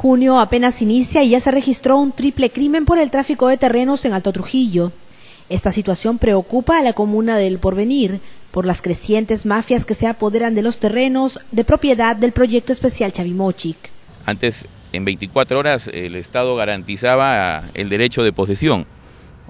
Junio apenas inicia y ya se registró un triple crimen por el tráfico de terrenos en Alto Trujillo. Esta situación preocupa a la comuna del Porvenir por las crecientes mafias que se apoderan de los terrenos de propiedad del proyecto especial Chavimochic. Antes, en 24 horas, el Estado garantizaba el derecho de posesión.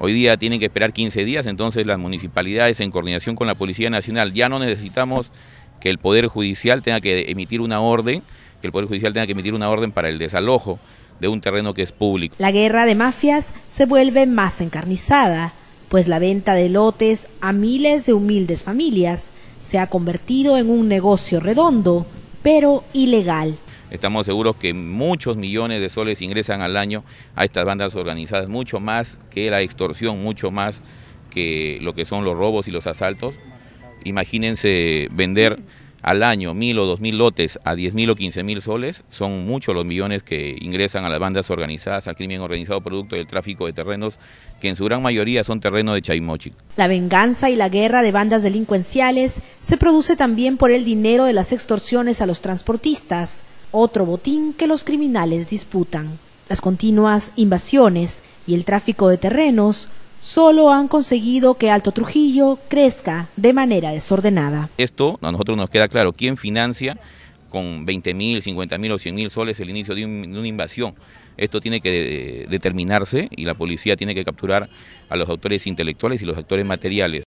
Hoy día tienen que esperar 15 días, entonces las municipalidades, en coordinación con la Policía Nacional, ya no necesitamos que el Poder Judicial tenga que emitir una orden que el Poder Judicial tenga que emitir una orden para el desalojo de un terreno que es público. La guerra de mafias se vuelve más encarnizada, pues la venta de lotes a miles de humildes familias se ha convertido en un negocio redondo, pero ilegal. Estamos seguros que muchos millones de soles ingresan al año a estas bandas organizadas, mucho más que la extorsión, mucho más que lo que son los robos y los asaltos. Imagínense vender al año mil o dos mil lotes a diez mil o quince mil soles, son muchos los millones que ingresan a las bandas organizadas, al crimen organizado producto del tráfico de terrenos, que en su gran mayoría son terrenos de Chaimochi. La venganza y la guerra de bandas delincuenciales se produce también por el dinero de las extorsiones a los transportistas, otro botín que los criminales disputan. Las continuas invasiones y el tráfico de terrenos solo han conseguido que Alto Trujillo crezca de manera desordenada. Esto a nosotros nos queda claro, ¿quién financia con 20.000, mil, mil o 100 mil soles el inicio de, una invasión? Esto tiene que eh, determinarse y la policía tiene que capturar a los autores intelectuales y los actores materiales.